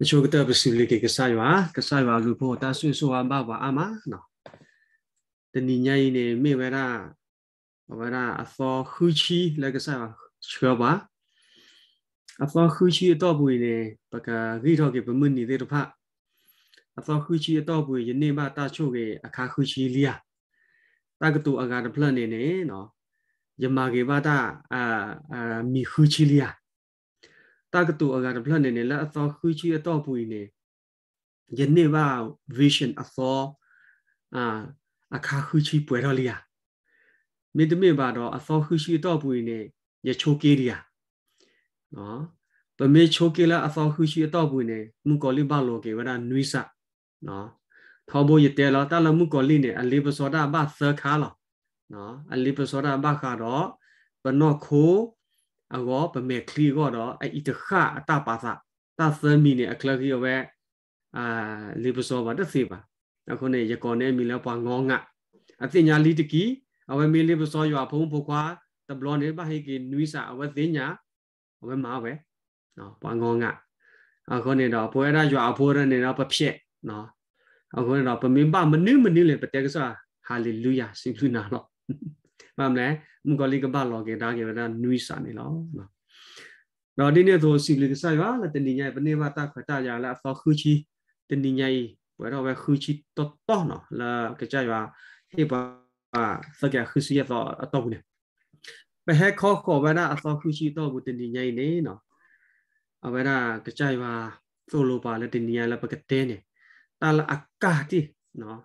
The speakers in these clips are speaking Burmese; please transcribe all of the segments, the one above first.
အချို့ကတော့ပစီလေးကကစားရွာကစားရွာလူဖို့တဆွေဆိုအမပါအမနော်တဏိညာရင်နေမိဝရဝရအသောခူချီလက်ကစားချောပါအသောခူချီတော့ဘူးနေပကဂိထောကေပမွနီတဲ့တဖအသောခူချီတော့ဘူးယနေ့မတချို့ကေအခါခူချီလီယာတကတူအကာတဖလနေနေနော် yamagevada mi khuchilia takatu agara plan ne la atho khuchi ato pui ne yenne ba vision atho a akha khuchi pwe ro lia me de me ba do atho khuchi ato pui ne ye choke lia no ပမေချိုကေလာအသောခုရှိအတော့ပွေနေမုကောလိဘလောကေဝရနွိစနော် thao bo yete la ta la mu ko li ne a le so da ba sa kha la နော်အလီပစောတာဘခါတော့ဘနော့ခိုအကောပမေခလီကောတော့အီတခအတပါသသသမီနေအခလကီရောပဲအာလီပစောပါတသိပါအခုနေရကောနေမီလောပွားငောငါအသိညာလီတကီအဝဲမီလီပစောရွာဖုံးဖို့ကွာတဘလောနေပါဟိကီနွိစာအဝဲသိညာအဝဲမာပဲနော်ပွားငောငါအခုနေတော့ပွဲရရွာဖိုးရနေတော့ပဖြစ်နော်အခုနေတော့ပမင်ပမနုမနုလေပတက်ဆာဟာလေလုယာစင်ခုနာတော့မှန်မလဲမကလိကဘလောကေဒါကေဒါနွိစာနေလောနော်တော့ဒီနေ့သောစီလကဆိုင်ပါလက်တနိညာပနေပါတခတရလာဖောခုချီတနိညာပွဲတော့ပဲခုချီတတော်နော်လာကကြရဟေပါစကခုစီရတော့အတော့ဘူးနေပဟခေါခေါဝနာအဖောခုချီတော့ဘူးတနိညာနေနော်အဝနာကကြရဆိုလိုပါလက်တနိညာလက်ပကတဲနေတာလာအကာတိနော်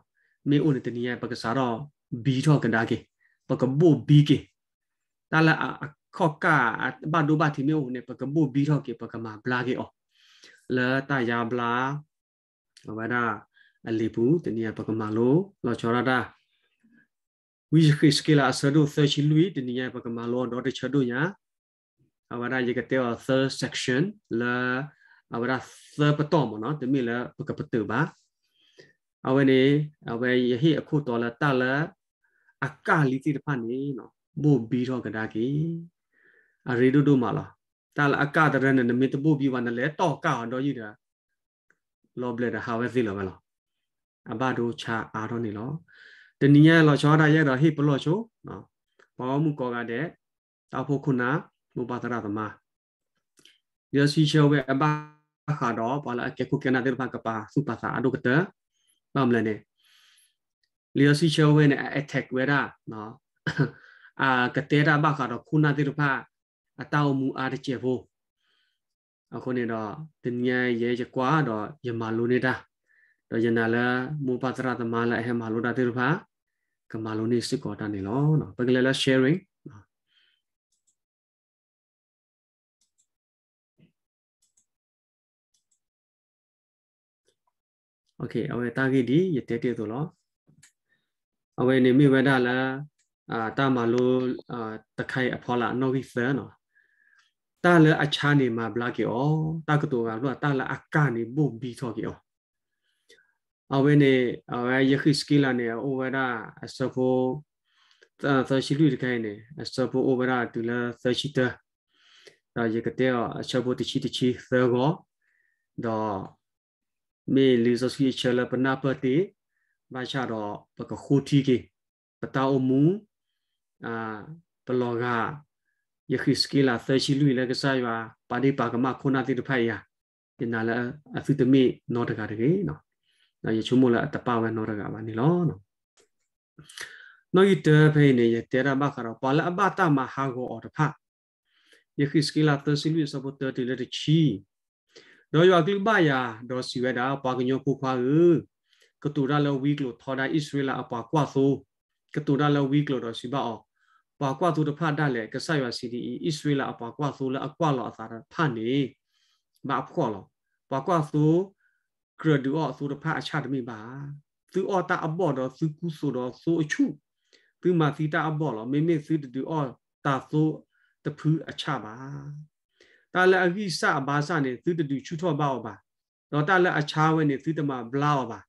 မေဦးတနိညာပကစားတော့บีทอกันดาเกปกบูบีเกตาละอะข้อกาบาดูบาที่เมียวเนี่ยปกบูบีทอเกปกมาบลาเกอแล้วตายาบลาเอาไว้ได้အလီဘူးတနည်းပကမာလိုလောချောရတာဝိခိစကလာဆဒုသရှိလူတနည်းပကမာလိုတော့တချဒုညာအဝရရကတဲ့ third section လာအဝရ third ပတော်မနော်တမီလာပကပတူပါအဝနေအဝရဟိအခုတော်လာတလာအကလီစီတဖတ်နေနော်ပို့ပြီးတော့ကဒါကီအရေတို့တို့မလားတာလအကတရနဲ့နမစ်တပို့ပြီးပါနဲ့လဲတော့ကောင်တော့ယူတာလောဘလက်တာဟာဝဲစီလောမလားအဘတို့ချာအာတော့နေလောတနည်းလောချောတာရဲ့တော့ဟိပလော့ချိုနော်ဘောမှုကောကတဲ့တောက်ဖို့ခုနာမူပါတရသမားရစီချေဝဲအဘခါတော့ဘာလာကေခုကနာတဲ့ဘာကပါစုပါစာအဒုကတဘာမလနဲ့လျောစီချောဝဲနဲ့ attack ဝဲတာနော်အာကတဲတာဘကတော့ခုနတိရဖာအတောက်မူအားတကျဖို့အခုနေတော့တင်ညာရဲကြွာတော့ယမလိုနေတာတော့ယနာလာမူပတရတမလာဟဲမလိုတာတိရဖာကမလိုနေစစ်ကောတာနေလောနော်ပကလလာ sharing โอเคเอาไว้ตากิดียะเตเตตัวเนาะအဝဲနေမိဝဲဒါလာအာတာမလိုအာတခိုင်အဖောလာနော်ဝီဖန်နော်တာလအချာနေမှာဘလာကီအောတာကတောကလောတာလအကနေဘုတ်ဘီထောကီအောအဝဲနေအဝဲယခိစကီလာနေအိုဝဲဒါအစဖို့သာသရှိလူတခိုင်နေအစဖို့အိုဝဲဒါဒူလာသရှိတာဒါယကတဲ့အချဖို့တချီတချီသေကောဒါမေလီဇစီချလပနာပတိဘာချတော့ပကခုတီကေပတာအမူအာပလောကယခိစကီလာသရှိလူလည်းကစားရွာပါတိပါကမခုနာတိတဖိုက်ယာဒီနာလအသုတမိနောတကတကေနော်နော်ယချုံမလတပဝဲနောတကပါနေလောနော်နော်ယတဖေနေယတေရမခရောပါလအဘတာမဟာကိုအော်တဖယခိစကီလာသရှိလူစဘတတိလက်ချီတော့ရွာကလဘယာတော့စီဝဲတာပါကညောခုခွာဟူကတူရာလဝီကလိုထော်ဒိုင်ဣသရေလအပွားကွာဆိုကတူရာလဝီကလိုတော့စီပါအောင်ပွားကွာသူတဖတ်တလည်းကဆတ်ရွာစီဒီဣသရေလအပွားကွာဆိုလအကွာလောအသာဖတ်နေမအဖော်လောပွားကွာဆိုကရဒူအောဆိုတဖတ်အချတမိပါသူအော်တာအပေါ်တော့သူကူဆိုတော့ဆိုအချုသူမစီတာအပေါ်လောမေမေစီတူအော်တာဆိုတဖူးအချပါတာလည်းအခိစဘာစနေသူတူချူထော့ပါအောင်ပါတော့တာလည်းအချဝဲနေသူတမဘလာအောင်ပါ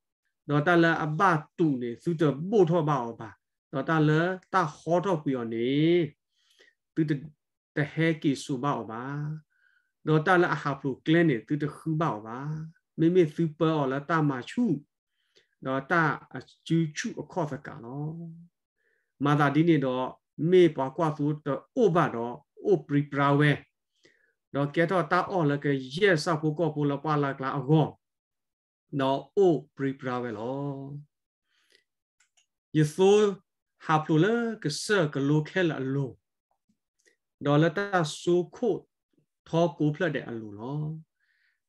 တော့တလအပတူနေစုတပို့ထောပါအောင်ပါတော့တလတဟောတော့ပြောနေသူတဟဲကီစုပါအောင်ပါတော့တလအဟာပလူကလင်းနေသူတခုပါအောင်ပါမိမိစူပါအော်လာတမချူတော့တအချူချူအခေါ်စကနော်မာတာဒီနေတော့မေပွားကွာဆိုတော့အိုပါတော့အိုပရီပရာဝဲတော့ကဲတော့တာအော်လကရဲ့စဖို့ကောပူလပါလာကလာအခေါ်နော်အိုပရိပရာဝဲလောယေသိုဟာပလူလကဆာကလိုခဲလအလိုဒေါ်လာတာဆိုခို့ထောကိုဖလက်တဲ့အလိုလော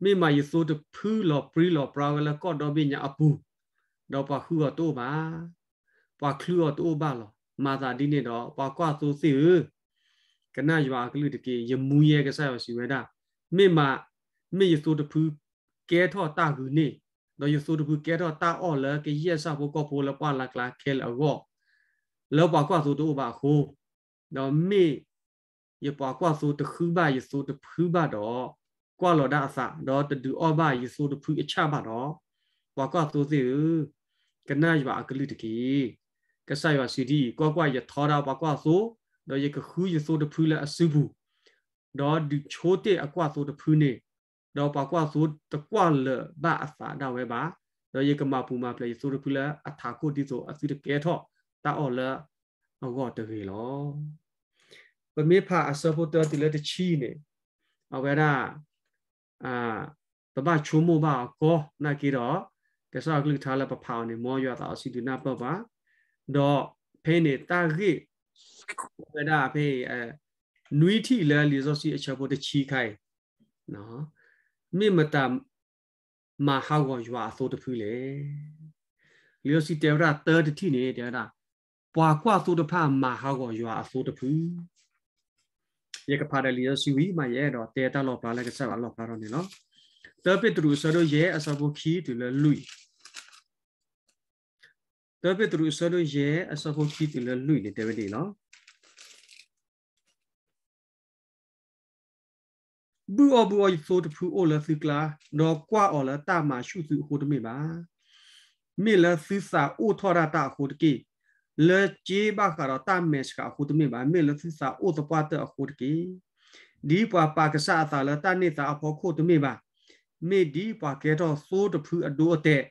မိမယေသိုတဖူးလောပရိလောပရာဝဲလကော့တော့ပညာအပူတော့ပါခုတော့ပါပါခလူတော့ပါလောမာသာဒီနေတော့ပါကွာသိုးစီကနရွာကလူတကေယမူရဲကဆာရစီဝဲတာမိမမိယေသိုတဖူးကဲထော့တာကူနေတော့ယူဆိုတခုကဲတော့တာအော်လကရက်စဖို့ကောဖိုလပွာလကလာခဲလောလောပါကွာဆိုတို့ပါခိုးတော့မေယပါကွာဆိုတခုပါယဆိုတဖူးပါတော့ကွာလော်ဒါအစတော့တဒူအော်ပါယဆိုတဖူးအချပါတော့ပွာကွာဆိုစီကနယပါအကလူတကီကဆယစီဒီကွာကွာယထောတာပွာကွာဆိုတော့ယကခူးယဆိုတဖူးလဲအစုဘူးတော့ဒီချိုးတဲ့အကွာဆိုတဖူးနေတော့ပါကွာဆိုတကွာလဘအစာဒါဝဲပါတော့ယေကမပူမပလေဆိုရခုလအထာကိုဒီဆိုအစီတကဲထော့တာအော်လအောကောတကေလောပမေဖာအစဖို့တော်တိလက်တချီနေအဝဲရာအာတပချုံမဘာကောနာကီတော့ကဆောက်ကလစ်ထားလပဖောင်းနေမောရတာအစီဒီနာပပါတော့ဖဲနေတာရိဝဲရာဖဲအဲနွီတီလဲလီဆိုစီအချက်ဖို့တချီခိုင်းနော်မြင့်မတမဟာဝရွာအစိုးတဖူးလေလီယိုစီတေရာတာတတိနေတေရာပွာကွာစိုးတဖမဟာဝရွာအစိုးတဖူးရကဖာဒလီယိုစီဝီမရဲတော့တေတာလောပါလက်ကဆက်ပါလောပါတော့နေနော်တပစ်တူဆရိုရဲအစဘခီတူလလူတပစ်တူဆရိုရဲအစဘခီတူလလူနေတယ်ဗဒီနော်ဘူအဘူအဆိုတဖူအိုလစီကလာတော့ကွာအော်လတာမာရှုစုဟိုတမေပါမေလစီစာအိုထောရတာဟိုတကေလေချေဘာခါရတာမေစကဟိုတမေပါမေလစီစာအိုတပတ်တဟိုတကေဒီပွာပါကစားတာလတာနေတာအဖို့ခိုတမေပါမေဒီပွာကဲတော့ဆိုးတဖူအတိုးအတက်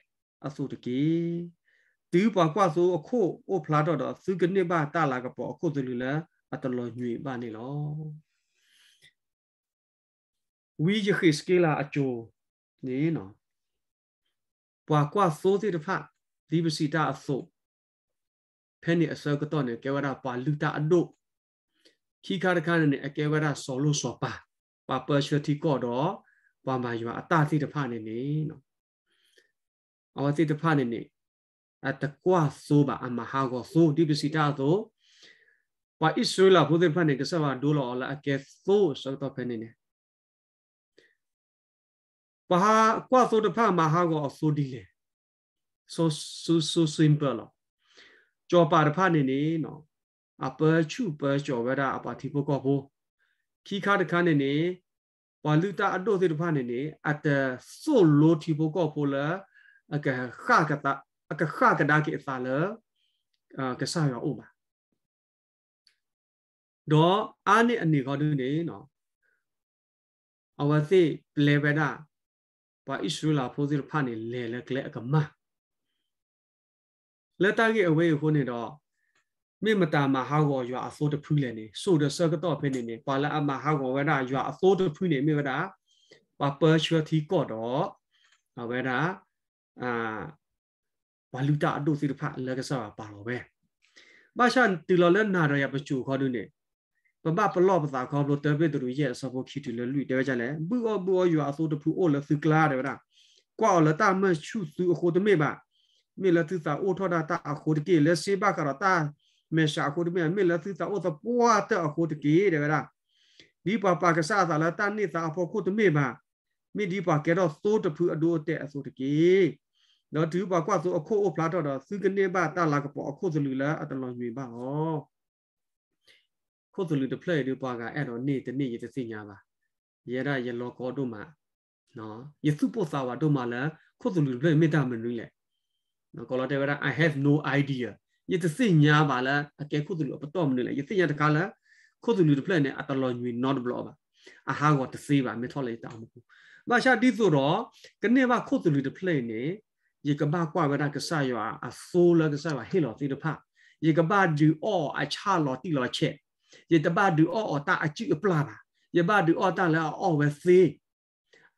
အဆိုတကေဒီပွာကွာဆိုအခို့အိုဖလာတော့တော့စုကနစ်ပါတာလာကပေါ်အခို့သူလူလဲအတလောညွေပါနေလော we je khi skela a cho ni no bwa kwa so ti da pha di bi si ta a so phe ni a so ka to ne ke wa da pa lu ta a do khi ka da ka ne a ke wa da so lo so pa pa pa sure ti ko do bwa ma yu a ta ti da pha ne ni no a wa ti da pha ne ni a ta kwa so ba a ma ha go so di bi si ta so ပါဣစရလဘုဒ္ဓဖန်နေကဆဘာဒူလောလာအကေသိုးစောတော့ဖနေနေပဟာကွာဆိုတဖမဟာကိုအဆိုဒီလေ so so so simple ကြောပါတဖနေနေနော် အပချုပကြောဝရအပါတိပုကောဘောခိခတခနေနေဝလူတာအတုစေတဖနေနေအတဆိုလိုတိပုကောဘောလအကခကတအကခကဒါကိအသလအကဆာရောဥပါတော့အာနိအနေခေါ်တူနေနော်အဝသိပလေဗဒဘာอิสรูลาဖိုးစီဖာနေလေလေကလေအကမလက်တာကြီးအဝေးကိုနေတော့မြေမတာမဟာဝော်ရွာအစိုးတဖူးလည်းနေဆိုတဲ့ဆကတော့ဖိနေနေပါလာအမဟာဝော်ဝဒရွာအစိုးတဖူးနေမြေဝဒပါပါချွတ်တီကော့တော့ဝဒအာဘာလူတာအတုစီတဖလက်စားပါတော့ပဲဘာရှာတူလော်လက်နာတော့ရပချူခေါ်လို့နေဘပလော့ပစာကောဘလိုတဘဒူရဲ့ဆဘောခီတူလလူတဲကြလဲဘူအဘူအယူအစိုးတဖူအိုလစုကလာတယ်ဗလားကွာလတာမရှုစုအခုတမေပါမေလသစာအိုထောတာတာအခုတကေလဲစေပါကရတာမေရှာအခုတမေမေလသစာအိုသပွားတဲ့အခုတကေတယ်ဗလားဒီပါပါကစားသာလတာနေသာအဖို့ခုတမေပါမိဒီပါကေတော့သိုးတဖူအတို့တဲ့အစိုးတကေတော့ဒီပါကွာဆိုအခုအိုဖလာတော့စုကနေပါတာလာကပေါ်အခုစလူလာအတလွန်ညွေပါဟောခုသူလူတဖလဲလူပွားကအဲ့တော့နေ့တနေ့ရတစ်စညာပါယေရယေလောကောတို့မှာနော်ယေစုပုစာဝါတို့မှာလည်းခုသူလူတွေမေတ္တာမနူးလေနော်ကောလာတေဝရ I have no idea ရတစ်စညာပါလားအကဲခုသူလူပတော့မနူးလေရစ်စညာတကားလားခုသူလူတဖလဲနဲ့အတလောညွေ not block ပါအဟာကောတစေးပါမေထော်လေတောင်းဘူးဘာရှာတိဆိုတော့ကနေ့ကခုသူလူတဖလဲနေယေကဘာကွာဝရကဆာယောအဆိုးလကဆာဟေလောတိတဖယေကဘာဒီအောအချာလောတိလောချက်ယေတပဒူအော်အော်တာအချီအပလာပါယေပဒူအော်တာလဲအော်ဝဲစေး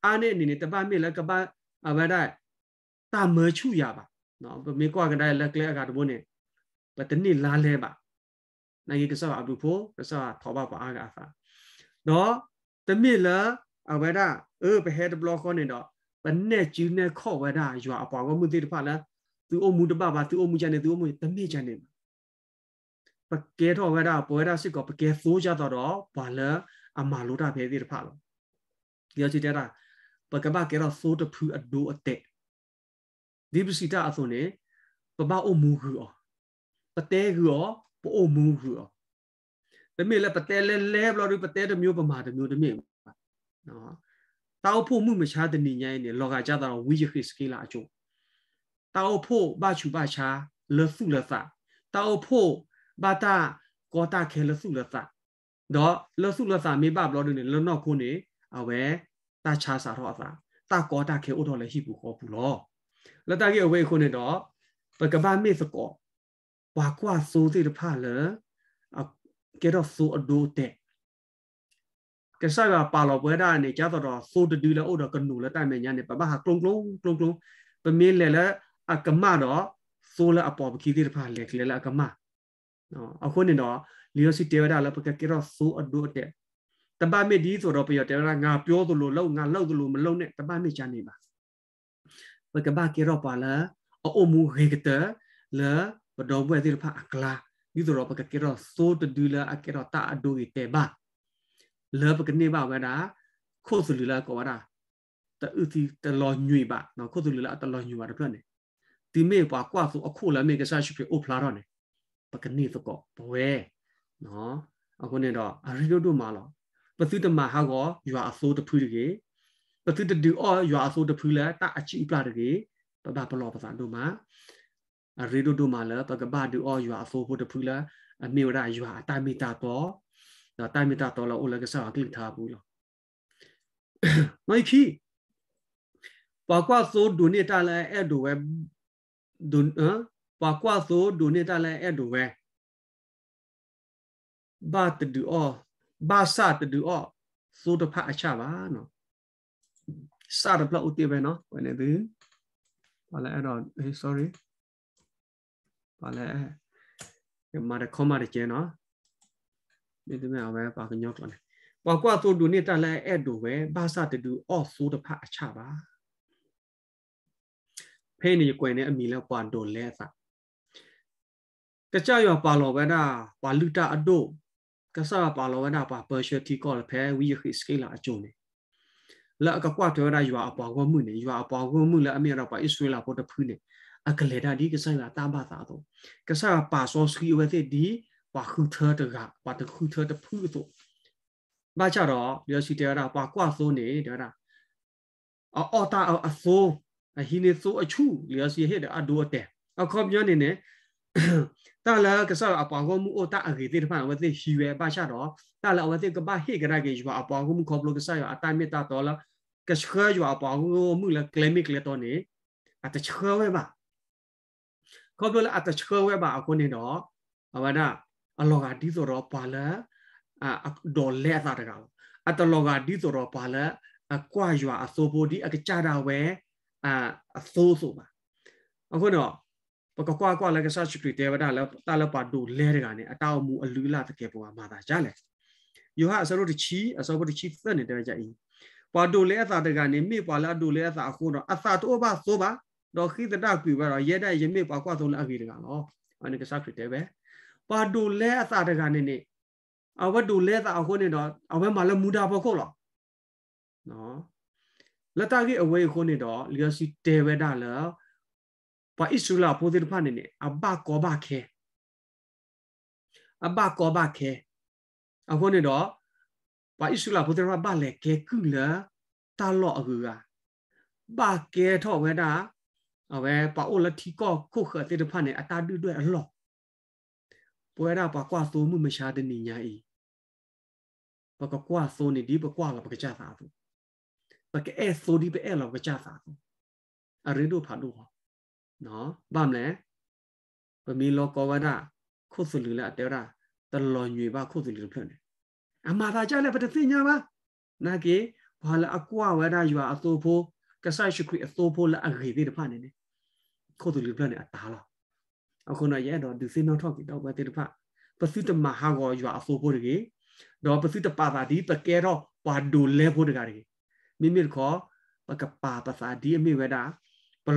အာနဲ့အနေနဲ့တပမေလဲကပအဘဒတာမချူရပါနော်မေကွာကတိုင်းလက်ကလေးအကတဘုန်းနေပတနိလာလဲပါနိုင်ကစားအဘူဖို့ကစားထောပါပါအားကအဖာနော်တမေလဲအဘဒအေဘဟက်ဘလော့ခေါနေတော့ပနဲ့ကျူးနဲ့ခော့ဝဲတာရွာအပေါ်ကမှုသေးတဖလားသူအုံမှုတပပါသူအုံမှုချန်နေသူအုံမှုတမေချန်နေပါပကဲထော်ဝဲတာပွဲတာစစ်ကောပကဲဖိုးကြတော့ဘာလဲအမလိုတာပဲဒီတဖာလို့ဒီချီတဲ့တာပကဘာကဲတော့ဖိုးတဖူအဒိုအတက်ဒီပစီတာအစုံနေပပအိုမူကူအောပတဲကူအောပအိုမူကူအောတမေလဲပတဲလဲလဲဘလို့ပတဲတမျိုးပမာတမျိုးတမေနော်တောက်ဖို့မှုမချားတနေညိုင်းနေလောကကြတာဝီယခိစကေလာအချိုတောက်ဖို့ဘာချူဘာချာလဖူလဖာတောက်ဖို့ဘာတာကောတာခဲလစုလသတော့လစုလသမေပဘလောဒုနေလောနောခုနေအဝဲတာချာစာတော့အသာတာကောတာခဲဥတော်လည်းရှိဘူးခေါ်ဘူးလောလတကေအဝဲခုနေတော့ပကဘာမေစကောဘာကွာစိုးစီတဖလအကေတော့စိုးအဒိုတဲ့ကဆက်ကပါလောပွဲတာနေကြတော့စိုးတတူးလဲဥတော်ကနူလဲတိုင်မညာနေပပဟာကလုံကလုံကလုံကလုံပမင်းလဲလဲအကမတော့စိုးလဲအပေါ်ပခီစီတဖလက်လဲလဲအကမနော်အခုနေတော့ leadership တေဝရလည်းပကကေရောဆူအဒုတ်တဲ့တပတ်မြစ်ဒီဆိုတော့ပြောတေဝရငါပြောသလိုလောက်ငါလောက်သလိုမလောက်နဲ့တပတ်မြစ်ချနေပါပကဘာကေရောပါလာအိုမူဟေကတလာပဒောဘွေသီလဖအကလာဒီဆိုတော့ပကကေရောဆူတဒူလာအကေရောတာအဒုတ်တဲ့ပါလောပကနေပါဝဒါခုတ်စလူလာကောဝဒါတဥတီတလောညွေပါနော်ခုတ်စလူလာတလောညွေပါတော့ပြနေဒီမေပွားကွာဆိုအခုလည်းမေကစားရှိပြအိုဖလာတော့နေပကနေစကောဘဝဲနော်အခုနေတော့အရိယတို့မှာလောပသုတမဟာကောယွာအစိုးတဖူးတကေပသုတတူအော်ယွာအစိုးတဖူးလဲတအချိပလာတကေပပပလောပစာတို့မှာအရိယတို့မှာလဲပကပတူအော်ယွာအစိုးဖို့တဖူးလဲအမေရယွာအတမီတာတော့နော်တမီတာတော့လောအိုလကစားကလိထားဘူးလောမိုက်ခီပကွာစိုးဒုန်နေတာလဲအဲ့ဒိုဝဲဒုန်ဟမ်ပါကွာဆိုဒူနေတာလဲအဲ့ဒူပဲဘာတဒူအောဘာစာတဒူအောဆိုတဖအချပါနော်စာတပလောက်ဦးတည်ပဲနော်ဝင်နေသူဘာလဲအဲ့တော့ hey sorry ဘာလဲဒီမှာတခေါ်မှာတကျင်းနော်ဒီသူများပဲပါကညော့တော့တယ်ပါကွာဆိုဒူနေတာလဲအဲ့ဒူပဲဘာစာတဒူအောဆိုတဖအချပါဖဲနေကွယ်နေအမီလဲကွာဒိုလဲစာကကြရပါလောဝနာပါလူတာအတို့ကဆာပါလောဝနာပါပါရှယ်တီကောလဖဲဝီခိစကေလာအကျုံနေလာကကွာတော်ရာရွာအပေါ်ကမှုနေရွာအပေါ်ကမှုလာအမေတော့ပါဣသရေလပေါ်တဖူးနေအကလေတာဒီကဆာလာတာဘာသာတော့ကဆာပါဆောစကီဝတဲ့ဒီပါခုထတကပါတခုထတဖူးတော့ဘာကြတော့ရောစီတရာပါကွာသိုးနေတရာအော်တာအသိုးအဟင်းနေသိုးအချူရောစီဟဲ့အဒူအတဲအခေါ်ပြောနေနေတာလာကဆာအပောင်ကမှုအတာအဂေတိတဖန်ဝတိရှိဝဲပါချတော့တာလာဝတိကပါဟေကရကေယူအပောင်ကမှုခေါပလကဆာရအတာမေတာတော်လာကဆခယူအပောင်မှုလကလမစ်လေတော်နေအတချခဝဲပါခေါပလအတချခဝဲပါအခုနေတော့အဝနာအလောကဒီဆိုတော့ပါလာအဒေါ်လဲတာတကောအတလောကဒီဆိုတော့ပါလာအကွာယူအဆိုဘိုဒီအကကြတာဝဲအအဆိုးဆိုပါ အခုတော့ကကွာကွာလကစားချစ်တွေတေဝဒလတလပါဒူလဲရကနေအတောက်မူအလူလာတကယ်ပေါ်မှာသာကြလဲယောဟအစရုတချီအစရုတချီသက်နေတယ်ကြဤပါဒူလဲအသာတကနေမိပါလာဒူလဲအသာအခုတော့အသာတောဘသောဘတော့ခိတတပြီပဲတော့ရဲတဲ့ရမိပါကွာသုံးလက်အကြီးတကနော်အနေကစားချစ်တယ်ပဲပါဒူလဲအသာတကနေနေအဝတ်ဒူလဲသာအခုနေတော့အဝဲမှာလမူတာပေါ်ခုတ်လောနော်လက်တကြီးအဝဲခုနေတော့လျောစီတေဝဒလားပါဣစုလာပိုးတဲ့ဖာနေနေအဘကောဘခဲအဘကောဘခဲအခုနေတော့ပါဣစုလာပိုးတဲ့ဖာဘလည်းခဲကုလာတာလော့အကူကဘခဲထော့ဝဲတာအဝဲပါအိုလတိကောခုခတဲ့ဖာနေအတာတူတွေ့အလော့ပွဲရပါကွာသိုးမှုမရှာတဲ့နေညာဤပကကွာသိုးနေဒီပကွာလာပကကြသာသူပကအဲသိုးဒီပဲလာပကကြသာသူအရင်တို့ဖာလို့ဟာနော်ဘာမလဲပမီလောကောဝဒခုစလူလာတေရာတလောညွေပါခုစလူဖြစ်နေအမှားသာကြလဲပတသိညာပါနာကေဘာလအကွာဝဒယူအသောဖိုကဆိုင်ရှိခွေအသောဖိုလာအဂေဒီတဖာနေနေခုစလူဖြစ်နေအတားလားအခုနရဲ့တော့ဒီစင်းတော့ထောက်ပြီးတော့ပဲတေတဖာပသုတမဟာကောယူအသောဖိုတကေတော့ပသုတပါသာဒီပကဲတော့ပါဒိုလဲဖိုတကရေမိမိခေါ်ပကပါပသာဒီအမိဝဒ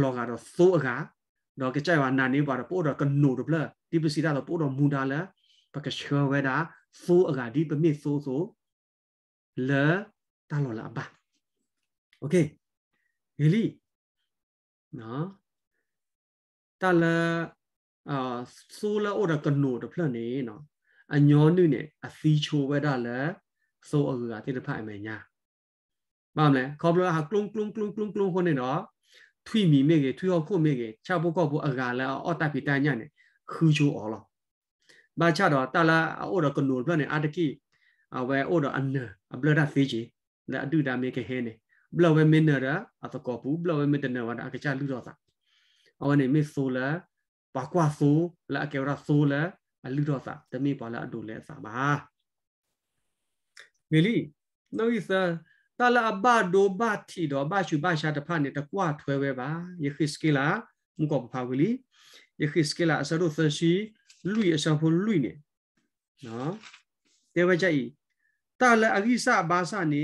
လောကတော့သိုးအကတော့ကကြိုက်ဝါနာနေပါတော့ပို့တော့ကနိုတော့ဘလဒီပစီတာတော့ပို့တော့မူတာလဲပကချောဝဲတာသိုးအကဒီပမိသိုးဆိုလဲတာလောလာပါโอเคဂီလီနော်တာလာအာဆိုလာအော်ဒါကနိုတဖလနေနော်အညောနုနဲ့အစီချိုပဲတာလဲဆိုအကူကတိတဖိုင်မယ်ညာမမလဲခေါပလာဟာကလုံကလုံကလုံကလုံကလုံဟိုနေနော်투이미메게투여코메게차보고보아가라어따피따냐네흐주얼어마차도따라오더건놀브라네아드키아웨오더안네아블라세지나아두다메게헤네블라웨메너라아토코부블라웨메드나와다아케차루도사아와네메솔라바과소라케오라솔라루도사데미발라아도레사바메리너이사ကာလာဘဒိုဘတီဒိုဘရှုဘရှာတဖာနေတကွာထွဲပဲပါယခိစကီလာမုကောဖာဝီလီယခိစကီလာအစရုသရှိလူရအစဖို့လူနေနော်တေဝကြည်တာလအဂိစဘာစနေ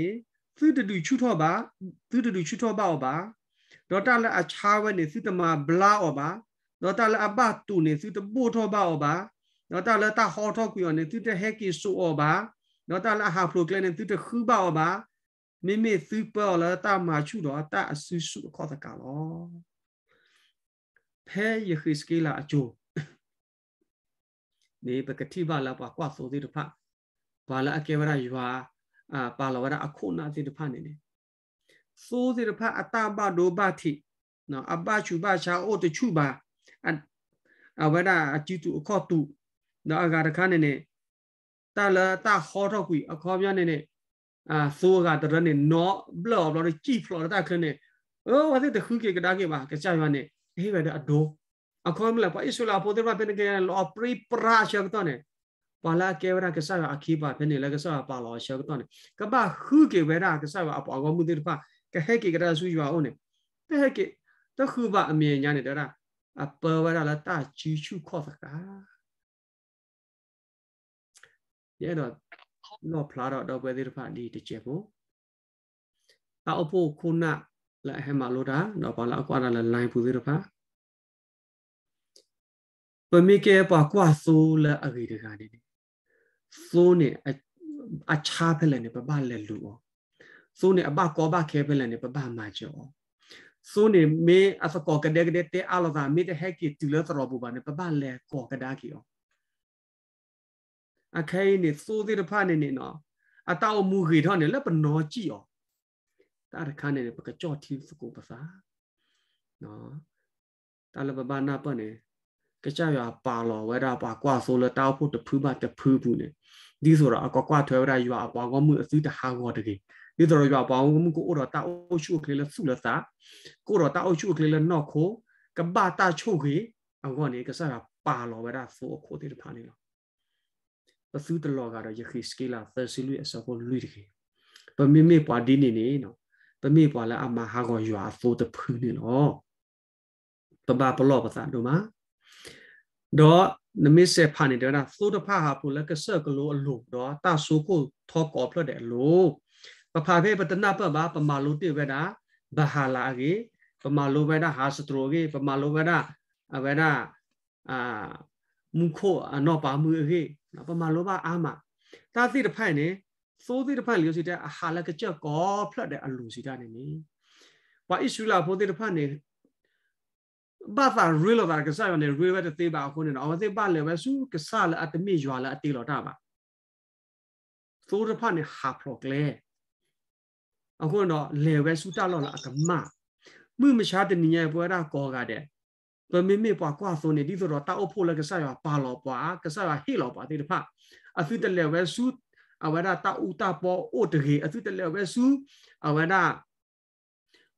သုတတူချွထောပါသုတတူချွထောပါဘာဒေါ်တာလအချာဝဲနေသုတမဘလာဩဘာဒေါ်တာလအဘတူနေသုတပို့ထောပါဩဘာဒေါ်တာလတာဟောထောကူရနေသုတဟက်ကီဆူဩဘာဒေါ်တာလဟာဖလိုကလနေသုတခူပါဩဘာမိမိသူပေါ်လာတာမာချူတော့တာအဆူဆူခေါ်တကလောဖဲယခိစကေလာအချိုနေပကတိဘာလာပါကွာဆိုသေးတဖဘာလာအကေဝရယွာအာပါလဝရအခုနာသေးတဖနေနေဆိုသေးတဖအတဘဒိုဘတိနော်အဘချူဘချာအိုတချူပါအဝဒအချီတူအခေါ်တူနော်အဂါတခါနေနေတာလာတာခေါ်တော့ကွီအခေါ်ပြနေနေအာဆိုကတရနဲ့ not blood ဘလော့ကြည့် floor တာခနဲ့အိုးဝါသိတခုကေကဒါကေပါကချာရနဲ့ဟေးပဲအဒိုအခေါ်မလားပါဣဆုလာပိုတေဘာပင်ကေလောပရိပရာရှက်တော့နဲ့ပါလာကေဝရာကဆာအခိပါဖနေလကဆာပါလောရှက်တော့နဲ့ကပခုကေဝရာကဆာအပေါ်ကောမှုတေပါကဟေကေကဒါဆူရွာအောင်နဲ့တဟေကေတခုပါအမြင်ညာနဲ့တရာအပဝရလာတာချီချူခော့စကားရဲ့တော့လော့ဖလာတော့တော့ပဲသေးတစ်ဖက်ဒီတကျဖို့အဖို့ခုနလာဟဲမလိုတာတော့ပါလာကွာလာလိုင်းပူသေးတစ်ဖက်ပမေကေပါကွာဆိုးလာအကြီးတကနေဆိုးနေအချားဖက်လည်းနေပပလည်းလူအောင်ဆိုးနေအပကောပခဲဖက်လည်းနေပပမာကျော်ဆိုနေမေအစကောကဒဲကဒဲတဲအလောသာမေတဟက်ကီတူလသရဘူဘာနေပပလဲကောကဒါကီအောင်အခဲနေစိုးသေးတဖနေနေနော်အတောက်မူခေထောင်းနေလက်ပနောကြည့်အောင်တာတခါနေပကကြော့တီစကိုပစာနော်တာလဘဘာနာပနေကကြရပါလောဝဲတာပါကွာဆိုလတောက်ဖို့တဖူးပါတဖူးဘူးနေဒီဆိုတော့အကွာကွာထွဲရရွာအပွားကောမှုအစည်းတဟာကောတကယ်ဒီတော့ရွာပေါင်းမှုကိုတော့တာအုပ်ရှုကလေးလဆုလစာကိုတော့တာအုပ်ရှုကလေးလနော့ခိုကဘာတာချုခေအကောနေကစားပါလောဝဲတာဆိုအခုတည်းတဖာနေလောပသုတလောကတော့ယခိစကေလာသစီလူအစကိုလူတကေပမေမေပွားဒီနေနေနော်ပမေပွားလာအမဟာကောရွာဖိုးတဖူးနေနော်ပပပလောပသတို့မှာတော့နမစ်စေဖာနေတယ်နော်သိုးတဖာဟာပိုလက်ကဆက်ကလိုအလို့တော့တဆူကိုထောကောဖလတ်တယ်လို့ပဖာဖေပတနာပပပမာလိုတိဝေဒာဘဟာလာကေပမာလိုဝေဒာဟာစတရောကေပမာလိုဝေဒာအဝေဒာအာမူခိုအနော်ပါမူအေပမာလောပါအာမတာသိတဖိုင်နေစိုးသိတဖိုင်လျောစီတဲ့အာဟာလကကြော့ကောဖလတ်တဲ့အလူစီတာနေနေဘာအစ်ရှူလာဖိုသိတဖိုင်နေဘာသာ real တာကစားရနေ real တဲ့သေးပါခုနေတော့အသေးပါလည်းပဲစုကစားလည်းအတမိရွာလည်းအသေးတော့တာပါသိုးတဖနဲ့ဟာဖလော့ကလေအခုတော့လေဝဲစုတလောက်လာအကမမှုမရှားတဲ့ညပွဲတာကောကတဲ့ပမေမေပွားကွာစုံနေဒီဆိုတော့တာအုပ်ဖို့လည်းကစားရပါလောပွားကစားရဟေလောပွားတိတဖအသုတလည်းဝဲစုအဝဒတာဥတာပေါ်အိုတကြီးအသုတလည်းဝဲစုအဝဒ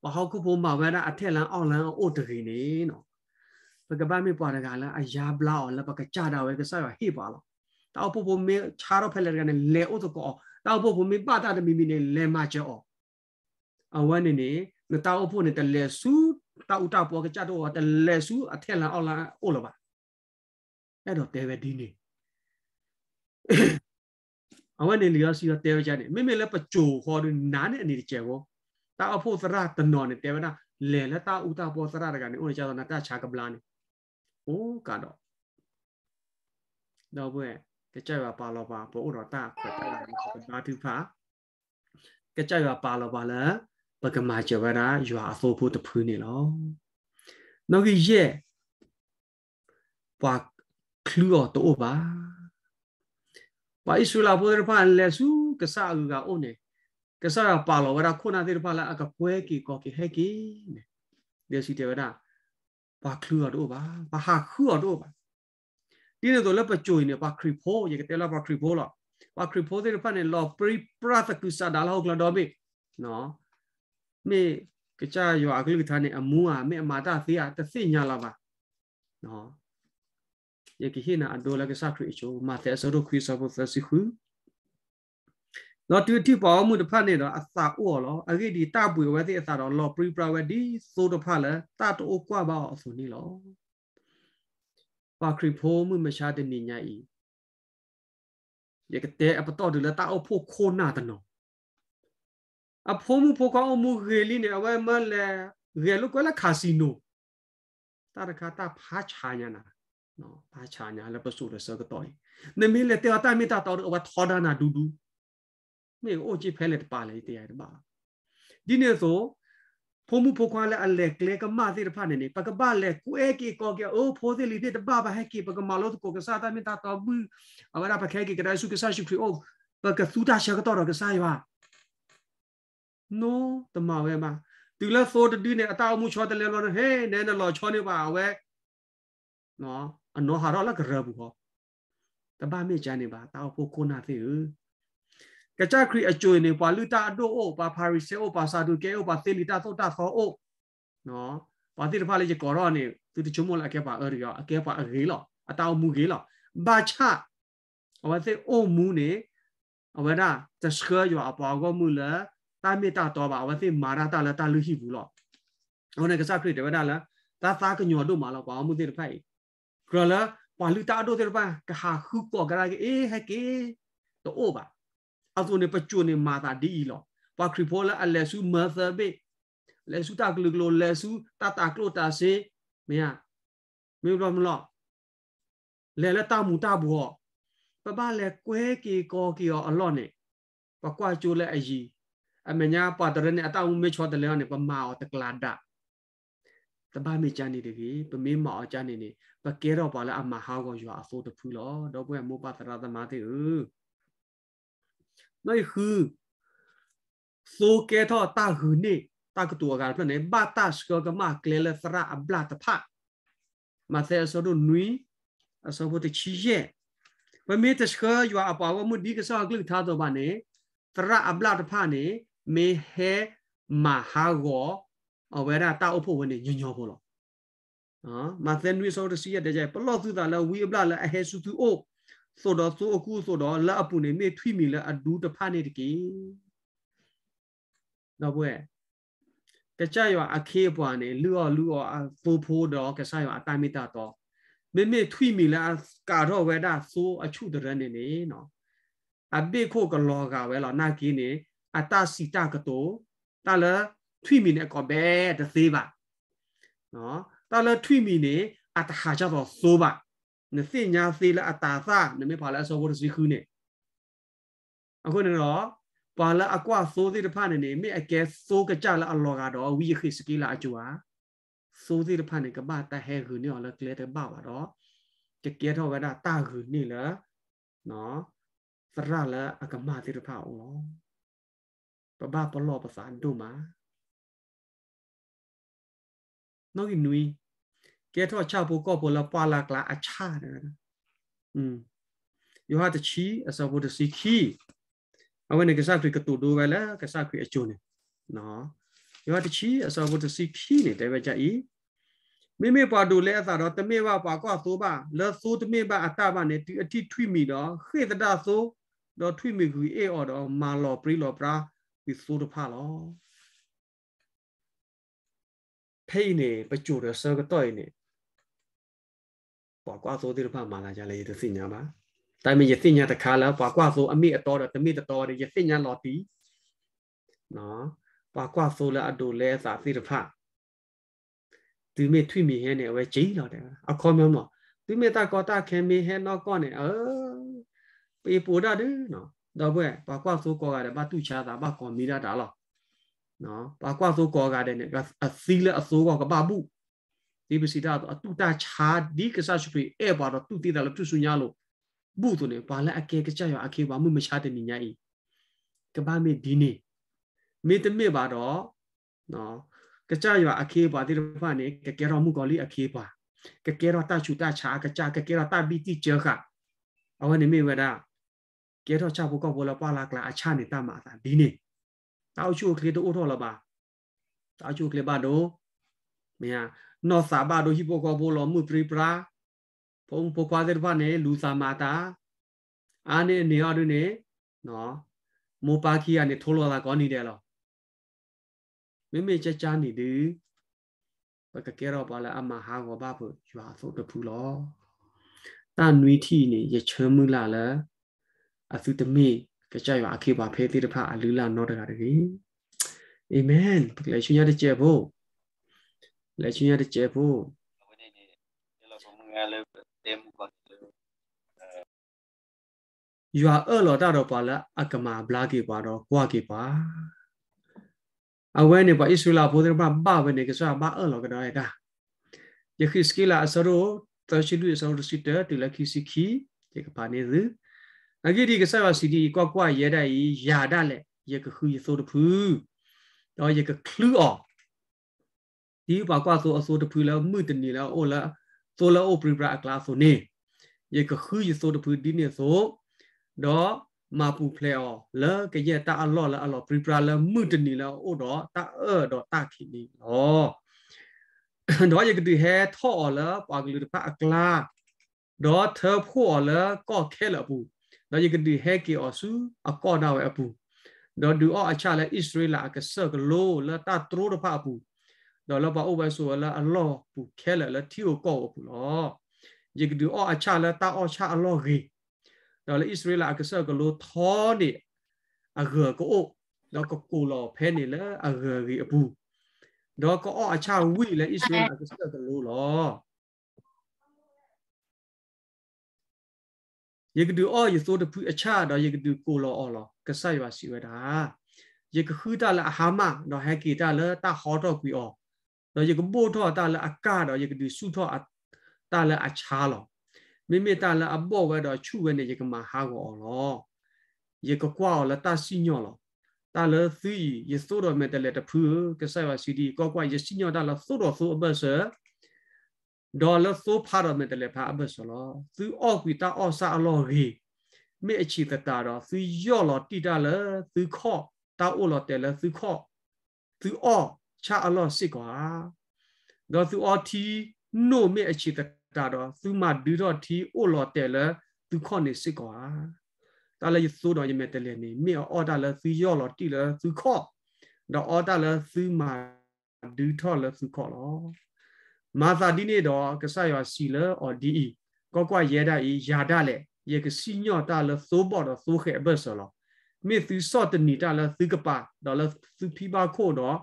ပဟောက်ခုဖို့မဝဒအထက်လန်အောင်လန်အိုတကြီးနေနော်ပကပမေပွားတကလည်းအရာဘလာအောင်လည်းပကကြတာဝဲကစားရဟေပါလောတာအုပ်ဖို့မေခြားတော့ဖက်လည်းကနေလေအိုတကောတာအုပ်ဖို့မေပတာတမီမီနေလဲမကြောအဝနေနေနတာအုပ်ဖို့နေတလဲစုတောက်ဥတောက်ပေါ်ကကြတော့တလဲစုအထက်လန်အောက်လန်အို့လပါအဲ့တော့တဲပဲဒီနေအဝနေလျောစီရတဲပဲကြနေမိမိလည်းပကြိုခေါ်နေနားနဲ့အနေကျဲဘောတာအဖို့သရတနော်နဲ့တဲပဲနာလဲလက်တာဥတောက်ပေါ်သရတကနေအို့ကြတော့နာတချာကပလာနေအိုးကတော့တော့ဘွဲ့ကကြွရပါလောပါဘောဥတော်တာခွတ်တာဘာသူဖာကကြွရပါလောပါလားပကမာကြဝရာရွာအဖို့ဖို့တဖူးနေလောနောက်ကြီးရဲ့ပွားကလူတော့ပါပါဣစုလာဘုဒ္ဓဖာလဲစုကဆာလူကအိုနေကဆာပါလောဝရာခုနာတိဖာလာအကကွဲကီကောကီဟဲကီနေဒေစီတေဝရာပါကလူတော့ပါပါဟာခုတော့ပါဒီနေတော့လပကြိုနေပါခရီဖိုရေကတဲလာပါခရီဖိုလောပါခရီဖိုတဲ့ဖာနေလောပရိပရသကုစာဒါလောက်လာတော့မေနော်မေကကြရောအကလိကထာနေအမူဟာမေအမာတာသေးဟာတသိညာလာပါနော်ယကိဟိနာအဒိုလကစခရိချိုမာသက်ဆရခွိဆဘသစီခုတော့တူတီပေါ်မှုတစ်ဖက်နေတော့အစာဥော်လောအဂိဒီတပွေဝဲသိအစာတော့လောပရီပရဝဒီသို့တစ်ဖက်လဲတတိုးကွာပါအစုံနီလောပါခရိဖိုးမှုမရှာတဲ့နေညာဤယကတဲ့အပတော်တူလဲတအဖို့ခိုးနာတနောအဖိုးမှုဖိုးကောင်းမှုရေလိနေအဝဲမလဲရေလုကလကာစီနိုတာရခတာဖာချာညာနာနော်ဖာချာညာလပစုရစကတော့နမီလေတေတာမီတာတော်အဝထောဒနာဒူဒူမေအိုချီဖဲလက်ပါလေတရားတပါဒီနေ့ဆိုဖုံမှုဖိုးခွာလဲအလက်ကလေကမသိတဖနေနေပကပလဲကိုအဲကီကောကေအိုဖိုးစီလီတဲ့တပါပါဟဲကီပကမလို့ကိုကစားတာမီတာတော်ဘူးအဝရပခဲကီကဒါစုကစားရှိခရီအိုပကသုတာရှာကတော့ကစားရွာ no တမဝဲမှာသူလဲဆိုတတိနဲ့အတာမှုချောတလဲလောဟဲနဲနလောချောနေပါဝဲနော်အနောဟာရလကရဘူးဟောတဘာမေချာနေပါတောက်ဖို့ခုနာသိဟုကကြခရီအကျွေနေပါလူတာအတို့အိုပါပါရီဆေအိုပါစာဒူကဲအိုပါသေလီတာသောတာသောအိုနော်ပါတိတဖာလေးကြကောရောနေသူတချုံမလာကဲပါအရောအကဲပါအရေးလောအတောင်မူကြီးလောဘာချအဝသိအိုမူနေအဝဒတစခရယောအပေါ်ကမူလာတာမေတာတော်ပါဝသိမာရတာလာတာလူရှိဘူးလောဟိုနေကစားခရစ်တယ်ဝဒါလာတာသာကညောတို့မာလောကွာမှုတဲ့ဖိုက်ဂရလာပါလူတာတို့တဲ့ပါကဟာခုကောကရာကေအေဟကေတော့အိုပါအစုံနေပချွနေမာတာဒီလောပါခရဖိုလာအလက်စုမာသဘေလက်စုတာကလူကလိုလက်စုတာတာကလိုတာစေမင်းကမင်းတို့မလောလဲလက်တာမူတာဘောပပလဲကွဲကေကောကေရောအလော့နေပကွာကျိုးလဲအကြီးအမညာပါဒရနဲ့အတောင်မေချောတလဲနဲ့ပမာောတကလာဒတဘာမေချာနေတကြီးပမေမောအချာနေနေပကဲတော့ပါလားအမဟာကောရွာအဖို့တဖူးလောတော့ဘွဲမောပါတရသမာတိဟုနိုင်ဟုသိုကဲတော့တာဟုနေတာကတူအကာပြနေဘာတာစကကမကလဲလသရာအဘလာတဖာမသဲဆိုတော့နွီအစောဘတချီရဲ့ပမေတစကရွာအပါဝမှုဒီကစားကလုထားတော့ပါနေတရအဘလာတဖာနေမေဟေမဟာဂောအဝဲရတာအဖို့ဝင်ညညောဖို့လောနော်မာသန်နွေစောတစီရတဲ့ကြပလော့သူတာလဲဝီအပလာလဲအဟေစုသူအိုဆိုတော့သူအခုဆိုတော့လက်အပူနေမေထွိမီလဲအဒူတဖာနေတကေတော့ဘွဲကကြရအခေးပွားနေလူော်လူော်ဖိုးဖိုးတော့ကဆရအတမိတာတော့မေမေထွိမီလဲကာတော့ဝဲတာသိုးအချုတရနေနေနော်အဘိခိုကလောကပဲလောနာကင်းနေအတစီတကတောတလထွိမီနဲ့ကောဘဲတသေးပါနော်တလထွိမီနေအတဟာကြတော့သိုးပါနသိညာသေးလအတာသနမေပါလအစောဘုရစီခုနေအခုနေတော့ပါလအကွာသိုးသေးတဖနေနေမေအကဲသိုးကကြလအလောကတော့ဝိခိစကိလာအကျူဟာသိုးသေးတဖနေကပတဟဲခုနေော်လကလေတပါပါတော့ကြကဲတော့ကတာတာခုနေလားနော်သရလအကမသေးတဖအောင်လောပပပလောပစာဒုမာနောကိနွီကဲထောချပိုကောပိုလပလာကလာအချာရอืม you had to chi as about to see key အဝင်ကစားခွေကတူဒိုပဲလားကစားခွေအချိုးနေနော် you had to chi as about to see key နေတယ်ပဲကြဤမိမိပါတို့လဲအသာတော့တမေပါပါကောသိုးပါလဆိုးတမေပါအတပါနဲ့ဒီအတိထွိမိတော့ခေတတဆိုးတော့ထွိမိကူအေအော်တော့မာလောပရီလောပရာပြီးသိုးတဖလောဖိနေပကြိုရဆောကတော့နေပွားကွာသိုးတိဖမာလာကြလေရသိညာပါတိုင်မရသိညာတခါလားပွားကွာသိုးအမိအတော်တမိတတော်ရသိညာလော်တီနော်ပွားကွာသိုးလားအတူလဲသာသိတဖသူမေထွိမီဟဲနေဝဲဂျိတော်တယ်အခေါ်မျိုးမသူမေတာကောတာခဲမီဟဲနော်ကောနေအော်ပေပူတာတယ်နော်တော့ဘွဲ့ပါကွာဆိုကောကတဲ့ပါသူချာတာပါကွန်မီတာတာလားနော်ပါကွာဆိုကောကတဲ့ ਨੇ အစီလဲအစိုးကောကပါဘူးဒီပစီတာတော့အတူတာချာဒီကစားစုပြီးအဲ့ပါတော့သူတည်တယ်လို့သူစုညာလို့ဘူးသူ ਨੇ ပါလဲအကဲကကြရအခေပါမှုမချတဲ့နေညာဤကပါမေဒီနေမေတမေပါတော့နော်ကကြရအခေပါဒီလိုဖာနေကကဲတော်မှုကောလီအခေပါကကဲတော်တချူတချာကကြကကဲတော်တပီတိကျောခအဝနေမေဝဒါကဲတော့ချဖို့ကောက်ပေါ်လာပါလာကလာအချနေတမှာတာဒီနေ့တောက်ချိုကလေးတို့အိုးတော့လာပါတောက်ချိုကလေးပါတော့မင်းနော်စာပါတို့ဟိပိုကောပေါ်လာမှုပရိပရာဖုံပိုကွာတဲ့ဘာနဲ့လူစာမာတာအာနေနေရတို့နေနော်မောပါခီကနေထိုးလော်လာကောနေတယ်လောမိမိကြကြနေတယ်ဘကကဲတော့ပါလာအမဟာကိုဘာဖို့ရွာဆိုတဖူလောတန်နွီတီနေရချွမှုလာလားအသုတမိကကြရအခေပါဖဲတိတဖအလူလာနောတကတကြီးအာမင်လေရှင်ရတဲ့ကျေဖို့လေရှင်ရတဲ့ကျေဖို့ရွာအော်လော်တာတော့ပါလားအကမာဘလာကေပါတော့ဘွားကေပါအဝဲနေပါဣစရလာဘုဒ္ဓဘာဘာဝနေကစားဘာအော်လော်ကတော့ရတာယခိစကီလာအစရောတရှိလူအစရောစစ်တဲတလခိစခီဒီကပါနေသူအဂိတိကဆဝစီဒီကွာကွာရဲတဲ့ယာဒလက်ယေကခုယဆိုတဖူတော့ယေကကလူအော်ဒီပါကွာဆိုအဆိုတဖူလဲမှုတနေလဲအိုလားဆိုလောအိုပရိပရာအကလာဆိုနေယေကခုယဆိုတဖူဒီနေဆိုတော့မာပူဖလဲအော်လဲကရဲ့တာအလော့လဲအလော့ပရိပရာလဲမှုတနေလဲအိုတော့တာအဲတော့တာခိနေလောတော့ယေကဒီဟဲထော်လဲပါကလူတဖအကလာတော့သဖို့လဲကော့ခဲလဘူးတော့ you can do hack or su accord awe apu တော့ do or acha la israel ka circle lo la ta tro da pa apu တော့လဘအိုဘဆိုလာအလောပူခဲလာတီကိုကောပူလောယေကဒူအောအချာလာတာအောချာအလောဂီတော့လေဣသရေလအကဆကလိုသောနေအဂေကိုအိုတော့ကကိုလောဖဲနေလေအဂေဂီအပူတော့ကောအောအချာဝီလေဣသရေလအကဆကလိုလောယေကဒူအောယေသောတပူအချာတော့ယေကဒူကိုလောအောလောကဆတ်ရွာစီဝဲတာယေကခူတာလအဟာမတော့ဟက်ကီတာလတာဟောတော့ကွီအောတော့ယေကဘိုထောတာလအကာတော့ယေကဒူစုထောတာလအချာလောမိမိတာလအဘောဝဲတော့ချူဝဲနေယေကမဟာကိုအောလောယေကကွာလတာစီညောလောတာလသီယေသောတော်မဲ့တလက်တဖူကဆတ်ရွာစီဒီကောကွာယေစီညောတာလသို့တော်သို့အပတ်ဆာဒေါ်လာဆိုဖာရမတလေဖာအဘဆလောသူအော့ကွီတာအော့ဆာအလောဂီမေအချီတတာတော့သူယော့လောတိတာလေသူခော့တာအိုလောတဲလေသူခော့သူအော့ချာအလောစစ်ကွာတော့သူအော့တီနိုမေအချီတတာတော့သူမဒူတော့တီအိုလောတဲလေသူခော့နေစစ်ကွာတာလေသိုးတော်ရမေတလေနေမေအော့တာလေသူယော့လောတိလေသူခော့တော့အော်တာလေသူမဒူထော့လေသူခော့လောမာသာဒီနေတော့ကဆယောစီလအော်ဒီကောကွာရဲဒါဤယာဒလေယေကစီညောတာလသိုးပေါ်တော့သိုးခဲဘဆလောမေသူစော့တနီတာလသုကပါတော့လသူဖိပါခို့တော့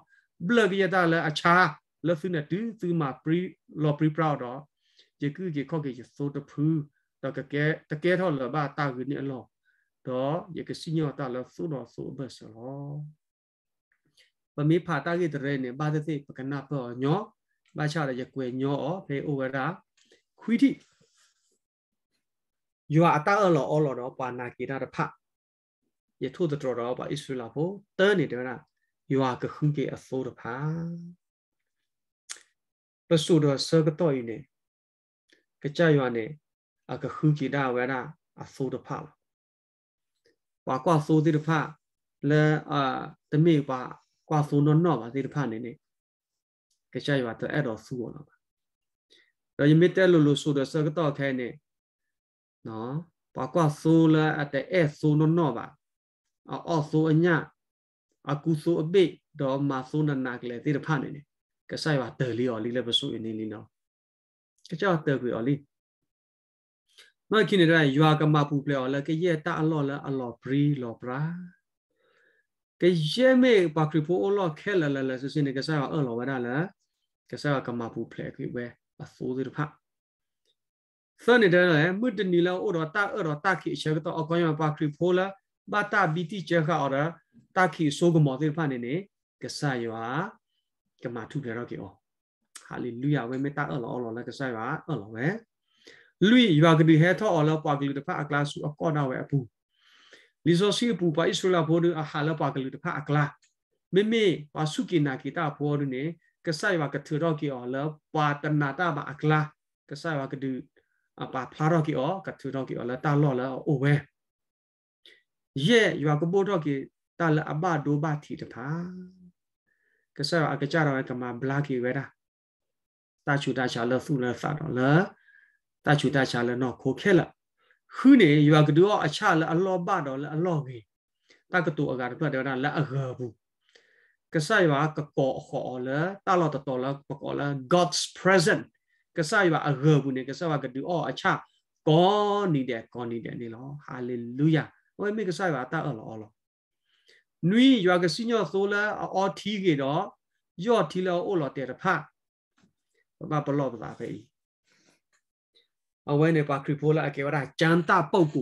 ဘလကရတာလအချာလသုနေတူသူမာပရီလောပရီပရောတော့ယေကူကေခော့ကေသိုးတဖူးတော့ကကဲတကဲတော့လဘာတာကူနေအလောတော့ယေကစီညောတာလသိုးတော့သိုးဘဆလောပမေဖာတာကေတရဲနေဘာသသိပကနာပေါ်ညော마차라예꾸에녀어베오웨라퀴티유아아따얼러얼러러바나기라라파예토드러러바이슬라보떠니드라유아그흥게아소르파러수르서그토이네그자유아네아그흥기다외라아소르파와과소디르파레아တမေပါကွာဆိုတော့တော့ပါသေးတဖအနေနဲ့ကကြရွာတော့အဲ့တော့စုပေါ်တော့တော့ယမစ်တက်လို့လို့ဆိုတော့စကတော့ခဲနေနော်ပါကွာဆိုလာအတဲအဲဆိုနော်နော်ပါအော်ဆိုအညအကူဆိုအပိတော့မဆိုနနာကလေးတိရဖာနေနေကကြရွာတယ်လီော်လီလည်းပစုနေလီနော်ကကြတယ်ကွေော်လီမခင်ရရွာကမပူပလေော်လည်းကရဲ့တာအလော့လည်းအလော့ဘရီလော်ပရာကရဲ့မေပါခရီပိုအလော့ခဲလလလဆစနေကစားအော်လော်ဝရလားကဆာကမဘူးဖလေကိဝဲအဆိုးစရဖစနေတဲ့လေမွတ်တနီလောအော်တာအော်တာခိချက်တော့အကောင်ရပါခရီဖိုလာဘာတာဘီတီချက်ခအော်တာခိဆိုးကမောစရဖနေနေကဆာယောဟာကမထုပြတော့ကေအောဟာလေလူရဝဲမေတာအော်လောအော်လောလကဆာယောဟာအော်လောဝဲလူရကဒီဟဲထော်အော်လောပါကလူတဖအကလာစုအကောနာဝဲအပူလီဇိုစီပူပိုင်ဆူလာဘောဒူအဟာလပါကလူတဖအကလာမေမေပါစုကိနာကိတာဘောဒူနေกษัตริย์ว่ากถือรอกี่ออแล้วปาตนาตาบะอักลากษัตริย์ว่ากดือปาพลารอกี่ออกถือรอกี่ออแล้วตาลอแล้วโอเวเย่อยู่ว่ากบรอกี่ตาละอบาดูบาทีตถากษัตริย์ว่ากจารอกันมาบลากี่เวดาตาชูตาชาเลสุเลสาดอเลตาชูตาชาเลนอโคเคละခုနေယူကဒူအချလာအလောဘတော်လာအလောကြီးတကတူအကားပြတ်တယ်နာလာအဟဘူး kesaiwa kako khola talo totola pakola god's present kesaiwa agbune kesaiwa gadu o acha ko ni de ko ni de ni lo hallelujah ဝဲမိကဆိုင်ပါတအလောလောနွီရွာကစီညောသိုလာအော်တီကေတော့ယော့တီလောအိုလောတေတဖဘာဘလောဘာပဲအဝဲနေပါခရီဖိုလာအကေဝရာဂျန်တာပုတ်ကူ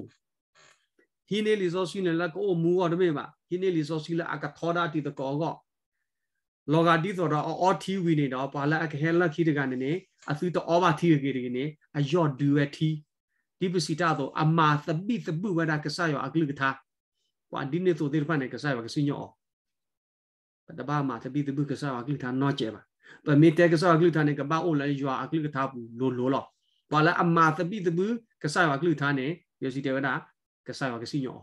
ဟီနေလီဆိုစီနေလကောမူဝတ်မေမဟီနေလီဆိုစီလာအကထောဒာတီတကောကောလောကတိဆိုတော့အော်တီဝီနေတော့ပါလာအကဟဲလက်ခိတကနေနေအသုတအောဘာတိကေတကနေအယော့ဒူဝတီဒီပစီတာတော့အမာသပိသပုဝဒကဆယောအကလုကသာကွာဒီနေဆိုတဲ့ဖန်နေကဆယောကစညောပတဘာမာသပိသပုကဆယောအကလုသာနော့ကျဲပါပမေတဲကဆယောအကလုသာနေကဘာအိုလဲယောအကလုကသာလိုလိုလောပါလာအမာသပိသပုကဆယောအကလုသာနေယောစီတေဝဒကဆယောကစညော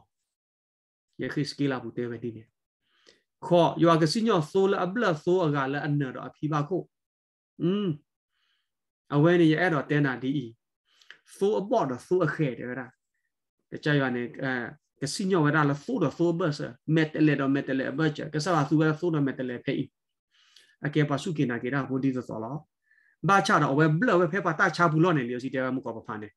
ယခိစကီလာဘူးတေဝဒီနေခော့ယောကစိညောဆိုလာအပလဆိုအကလအနတော့အဖီပါခုอืมအဝဲနေရအဲ့တော့တဲနာဒီဤဆိုအပေါ်တော့ဆိုအခဲတယ်ဗျာကကြရွာနေအဲကစိညောဝရလာဆိုတော့ဆိုဘတ်မက်တလေတော့မက်တလေဘတ်ကစားသူကဆိုတော့မက်တလေဖဲဤအကေပါစုကိနာကေရာဘိုဒီဇော်လောဘာချတော့ဝဲဘလဝဲဖဲပါတချဘူးလောနေလျောစီတဲမကောပဖာနေ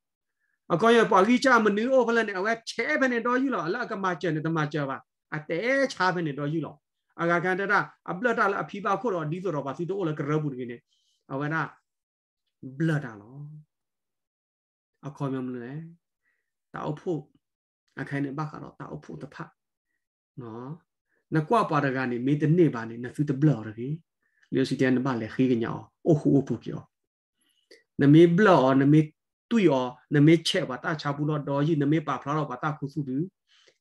အကောရပွာကြီးချမနူးအိုဖလနဲ့အဝဲချဲဖနေတော့ယူလောအလကမကျန်နေတမကျပါအတဲချဖနေတော့ယူလော aga kan tata abla ta la phiba kho ro di so ro ba si to ola kra bu ni ne awena blood တာလောအခေါ်မျိုးမလို့လေတောက်ဖို့အခိုင်နေပါကတော့တောက်ဖို့တဖနော်နကွာပါတကနေမေတ္တနေ့ပါနေနသုတဘလော်ရကြီးလျောစီတန်ဘာလေခိကညာအိုဟူအပူကျော်နမေဘလော်နမေတွေ့ရောနမေချက်ပါတချဘူးတော့တော်ကြီးနမေပါဖလာတော့ပါတခုစုတူ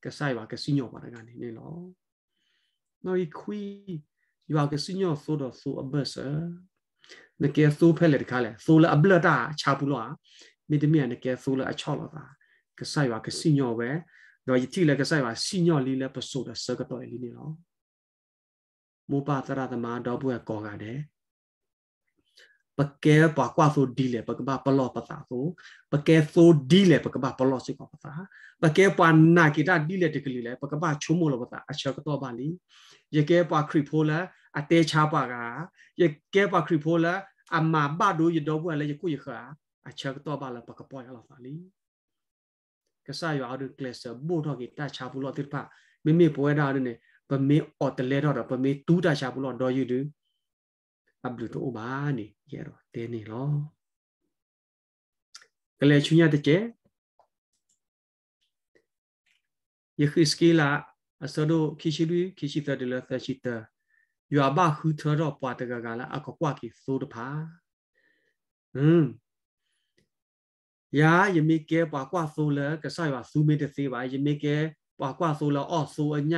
ကဆိုင်ပါကစီညောပါတကနေနေလော noi khui you are sinyo so do so abas ne ke so phe le dikha le so la abla ta cha pu lo mi de mi ne ke so la a chaw lo ta ke sai wa ke sinyo we do yi ti le ke sai wa sinyo li le pa so da sa ka to li ni lo မောပါတရသမားတော့ဘုရားကောကတယ်ပကဲပွားကွာဆိုဒီလေပကပပလောပသာဆိုပကဲဆိုဒီလေပကပပလောစိကပသာပကဲပွားနာကိတာဒီလေတကလီလေပကပချုံမလောပသာအချက်ကတော့ပါလီယကဲပွားခရီဖိုလာအတဲချပါကယကဲပွားခရီဖိုလာအမဘဒိုယဒောဘွာလေယကုယခာအချက်ကတော့ပါလပကပွားရလာပါလီကဆာယောအဒုကလစဘိုတော့ကိတာချဘူးလောတိပမေမေပွဲတာရနေပမေအော်တလဲတော့ပမေတူးတာချဘူးလောဒောယူဒူအဘလူတိုဘာနီเยรอเตนี่ลอกะเลชุญะตะเจยะคือสกีลาအစတော့ခိရှိလူခိရှိတဲ့လာသရှိတယွာဘခုထတော့ပွားတကကလာအကကွာကိသိုးတဖာဟင်းယာယမေကဲပွားကွာသိုးလကဆာယွာသူမေတသေးပါယမေကဲပွားကွာသိုးလအော့သိုးအည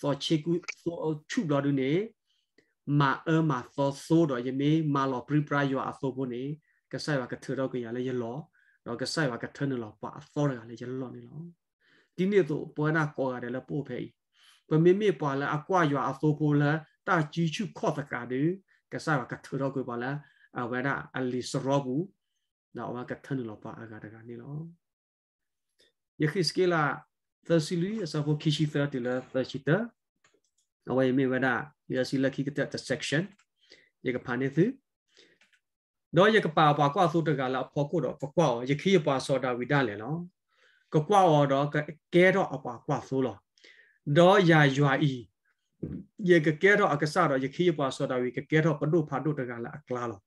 သောချေကူသိုးအချုဘလာဒုနေ ma e ma so so do ye me ma lo pri pra yo a so bo ni ka sai wa ka thu do ya le ye lo no ka sai wa ka thu ne lo pa so ya le ye lo ni lo ti ni to po na ko ga de le po phe pe me me pa la a kwa yo a so bo la ta chi chu kho ta ka de ka sai wa ka thu do ko ba la a wa da a li so ro bu na wa ka thu ne lo pa a ga da ga ni lo ye khis ke la 30 lui sa bo kishi 30 la 30 away me wada ya si lucky kata the section ye ka phane thu do ye ka pa pa kwa so ta ka la pho ko do pa kwa ye khi pa so da wi da le lo ka kwa o do ka ke do a pa kwa so lo do ya ywa i ye ka ke do a ka sa do ye khi pa so da wi ka ke do pa do pha do ta ka la akla lo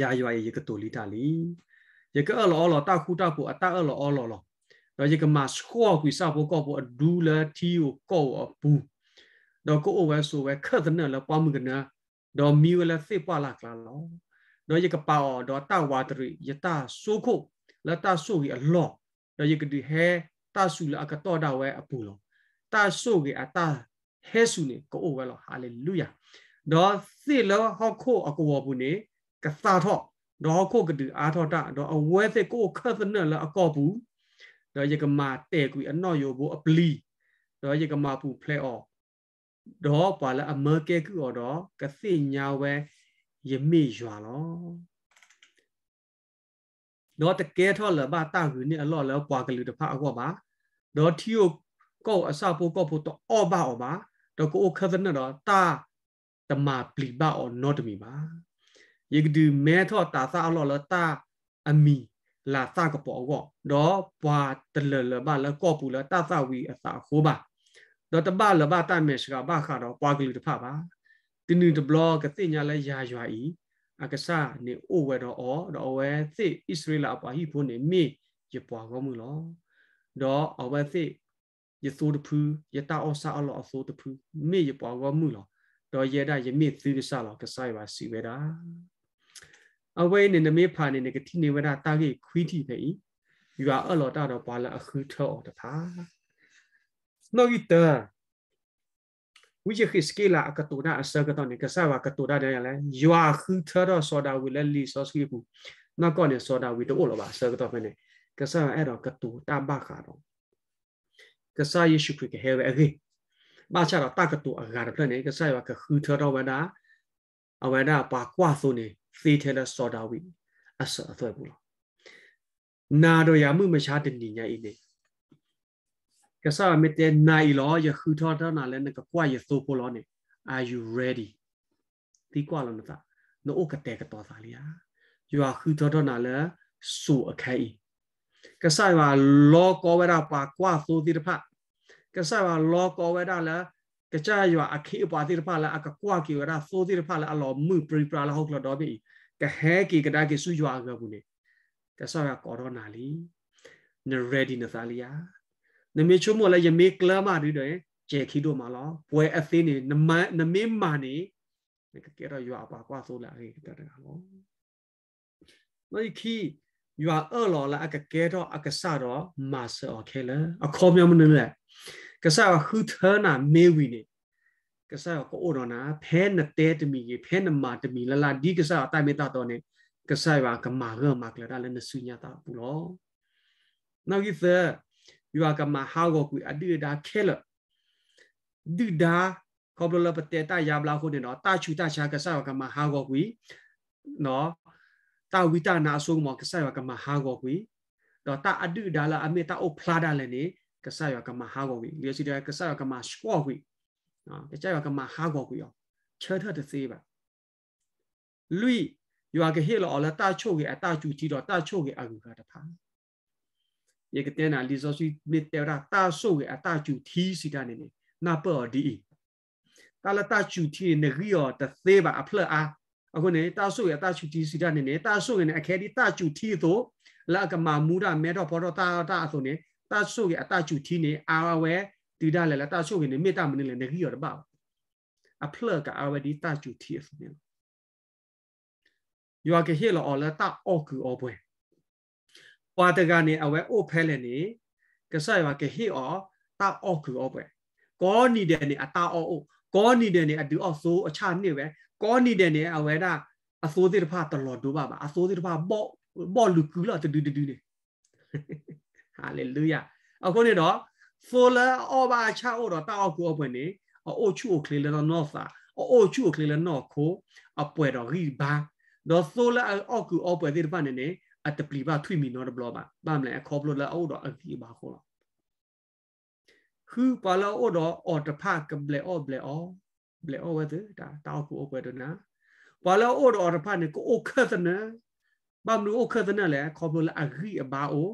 ya ywa ye ka to li ta li ye ka lo lo ta khu ta ko ata lo lo lo တော့ရေကမစကောကွေစာဘောကောဘောအဒူလာတီကိုကောအပူတော့ကိုအိုဝဲဆိုဝဲခတ်တဲ့နော်ပွားမှုကနာတော့မီဝဲလက်စေပွားလာကလာလောတော့ရကပါတော့တဝါတရိယတာဆိုခုလတာဆိုကြီးအလောတော့ရကဒီဟဲတာဆူလာကတော်တာဝဲအပူလောတာဆိုကြီးအတာဟဲဆူနေကိုအိုဝဲလောဟာလေလုယာတော့စေလောဟောခိုအကောဘူးနေကသာထော့တော့ခုကတူအာထောတာတော့အဝဲစေကိုခတ်တဲ့နော်အကောဘူးတော့ရကမာတဲ့ကွီအနော်ယောဘူးအပလီတော့ရကမာဘူးဖလဲအော်တော့ပါလာအမကဲကူတော့ကသိညာဝဲယမိရွာလောတော့တကယ်ထော်လဘတာကူနေအလော့လောကွာကလူတဖအကောပါတော့ထီယိုကောအစပိုးကောပိုတော့အော်ပါအော်ပါတော့ကိုအခသနတော့တာတမပလီပါအော်နော့တမီပါယေကဒီမဲထော်တာစာအလော့လောတာအမီလာစာကပေါ်ကောတော့ဘွာတလလဘလကောပူလတာစာဝီအစာခိုးပါတော့တပလပတမေရှကဘခါတော့ပွားကလူတဖပါတင်းတင်းတဘလကသိညာလဲရာရွာဤအက္ကစနေအိုဝဲတော့အော်တော့ဝဲသိဣသရေလအပွားဟိဖို့နေမေရပွားကောမှုလောတော့အဝဲသိยสูตะพูยตาออซาอลออสูตะพูเมยปอกอมุลอดอยะดายะเมซีริซาลอกะไซบาสีเวดาအဝဲနေနမေဖာနေနေကတိနေဝဒတာကေခွီးတိဖေဤယူအအလောတာတော့ပါလာအခုထောတဖာ Norita wije hiskela akatuna asagato ni kasawa katura da yala ywa khutara soda wile li soski bu na ko ne soda wi to lo ba sagato mene kasawa ero katu ta ba kha ro kasawa yesu kwi ke hewe age ba cha ra ta katu agar plan ne kasawa ka khutara wada awada pa kwa so ne se thela soda wi asa athwe bu lo na do ya mu ma sha de ni nya ine ကဆာမီတဲ့နိုင်လောယခုထောတာနာလဲနကကွာယဆိုပိုလောနေ are you ready ဒီကွာလောနတာနိုအိုကတဲ့ကတော်သားလျာ you are ခုထောတာနာလဲဆိုအခိုင်ကဆာပါလောကောဝရာပါကွာဆိုတိတဖကဆာပါလောကောဝရာလဲကကြရွာအခိအပါတိတဖလဲအကကွာကီဝရာဆိုတိတဖလဲအလောမှုပရိပရာလဟုတ်လောတော့ပြီကဟဲကီကဒါကီဆူရွာကဘူးနေကဆာကကောရိုနာလီ ready နသာလျာနမေချုံမလဲယမေကလမာဒီတဲ့ကျဲခီတို့မလားဘွယ်အသေးနေနမနမင်းမာနေကဲတော့ရွာပါကွာဆိုလာဟေတတကလောမိခီရွာအော်လော်လာအကကဲတော့အကဆာတော့မာဆောခဲလအခေါ်မြမနေလဲကဆာဟူထနာ မေဝီနေကဆာကိုအော်တော့နာဖဲနတဲတမီကြီးဖဲနမာတမီလလာဒီကဆာတိုင်မတတော်နေကဆာပါကမာရမာကလာလည်းနဆူညာတာပူလောနောက်ကြီးသวิวากมาฮาวกุยอดีดาเคลดีดาขอบลปเตตายามลาคนเนาะตาชูตาชากษัตริย์กมาฮาวกุยเนาะ ตาวิตานาสุงมอกษัตริย์กมาฮาวกุยเนาะตาอดีดาละอเมตาโอพลาดาเลนี่กษัตริย์กมาฮาวกุยเรียสิดากษัตริย์กมาสกอกุยเนาะกษัตริย์กมาฮาวกุยเชิดเธอตะซีบะลุยอยู่อาเกเฮลออละตาโชกเกอตาจูจีดอตาโชกเกอากุกาตะพา ye ke tena li zo sui me te ra ta so ge ata chu thi si da ne ne na pa di ta la ta chu thi ne ri yo ta the ba a phla a အခုနေတာဆုရတာချူတီစီတာနေနေတာဆုရနေအခဲဒီတာချူတီသောလာကမာမူရမဲတော့ဘောတော့တာတာဆိုနေတာဆုရအတာချူတီနေအာဝဲတီတာလဲလာတာဆုရနေမေတ္တာမနေလဲနေကြီးရတော့ပါအဖလကအာဝဲဒီတာချူတီဆိုနေယောကဟေလောလာတာအောကူအဘွဲ့ဝါတကနေအဝဲအိုဖဲလနေကဆယဝကဟေအော တာအော့ကူအောပဲကောနီတဲ့နေအတာအောအိုကောနီတဲ့နေအတူအော့ဆိုးအချနေပဲကောနီတဲ့နေအဝဲတာအဆိုးသေးတဖာတလော်ဒိုးပါပါအဆိုးသေးတဖာဘော့ဘော့လူကူလာတူတူတူနေဟာလေလုယာအခုနေတော့ fuller over ချအော့တော့တာအော့ကူအောပဲနေအိုချူကိုကလေးလောနော့စာအိုချူကိုကလေးလောနော့ခိုအပွဲတော့ရီဘာတော့ solar အော့ကူအောပဲသေးတဖာနေနေအတပလီဘာထွိမီနော်ဘလောဘာဘာမလဲအခေါ်ဘလောလာအော်တော့အကီဘာခေါ်လာခုပါလာအော်တော့အော်တဖကဘလေအော်ဘလေအော်ဘလေအော်ဝတ်တာတောက်ကူအော်ပဲတော့နာပါလာအော်တော့အော်တဖနဲ့ကိုအိုခတ်တဲ့နာဘာမလို့အိုခတ်တဲ့နာလဲခေါ်ဘလောလာအကီအဘာအို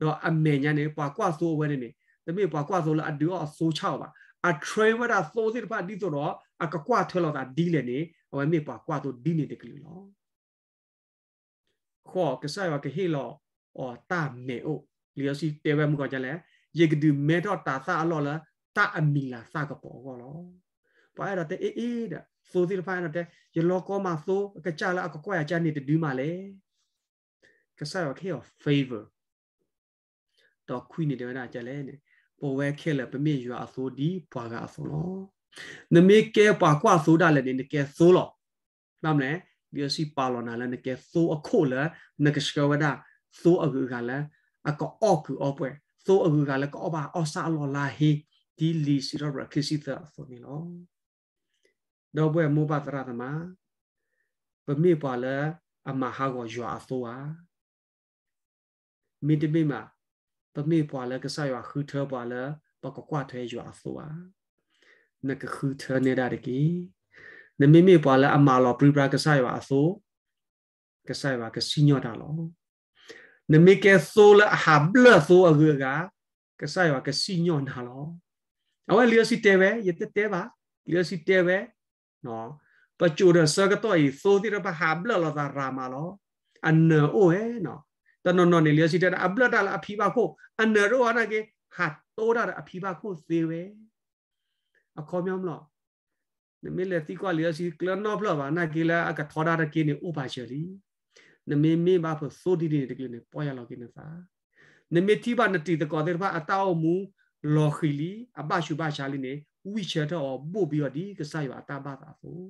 တော့အမေညာနေပွာကွာဆိုးဝဲနေနေသမီးပွာကွာဆိုးလာအတူအော်ဆိုးချောက်ပါအထရဝဒသိုးစစ်တဖဒီဆိုတော့အကကွာထွက်လာတာဒီလေနေအဝမေပွာကွာဆိုးဒီနေတကလူလောခေါ်ကဆာယောကဟေလောအော်တာမေအိုလျောစီတေဝဲမှုကကြလဲယေကဒူမေတော့တာသအလောလာတာအမီလာစကပေါ်ကောလောပါရတဲ့အေးအေးတဲ့သိုးစီဖိုင်တဲ့ယလောကောမှာသိုးကကြလာကကွက်ရကြနေတူးမှလဲကဆာယောခေော favor တော့ခွိနေတယ်နာကြလဲနေပေါ်ဝဲခဲလပမေရွာအစိုးဒီဘွာကအစိုးလောနမေကဲပွားကွာစိုးတာလည်းနေကဲစိုးလောနားမလဲ BSC ပါလောနာလည်းနကဲသိုးအခုလည်းနကစကဝဒသိုးအခုကလည်းအကောအော့ကူအော့ပွဲသိုးအခုကလည်းကောဘာအော့ဆာလောလာဟီဒီလီစီရောရခစီသအဖို့နီလောတော့ဘွယ်မောပါတရသမာပမေပါလည်းအမဟာကိုရွာအသောဟာမိတမိမှာပမေပွာလည်းကဆရွာခူထပွာလည်းပကကွာထဲရွာအသောဟာနကခူထနေတာတကီနမိမိပွာလာအမာလောပရိပရာကဆိုင်ပါအသောကဆိုင်ပါကစီညောတာလောနမိကေသောလာဟာဘလသောအဂကကဆိုင်ပါကစီညောနာလောအဝဲလျောစီတဲပဲယတတဲပါလျောစီတဲပဲနော်ပချိုရစကတော့ဤသောတိရပဟာဘလလောသာရာမာလောအနအိုဟဲနော်တနနော်နေလျောစီတဲအဘလတာလာအဖီပါခို့အနရောအနာကေဟာတိုးတာအဖီပါခို့သေးပဲအခေါ်မြောင်းမလို့နမေလေတိကွာလျောစီကလနောဖလဘာနာကီလာအကထောဒါရကိနေဥပါရှယ်လီနမေမေဘာဖဆိုဒီဒီတကလနေပေါ်ရလောက်ကိနေစာနမေတိဘာနတိတကောတဲ့ဘာအတောမူလောခီလီအပရှုဘရှာလီနေဥဝိချက်တော့ပို့ပြီးတော့ဒီကဆာယောအတာဘာတာဖို့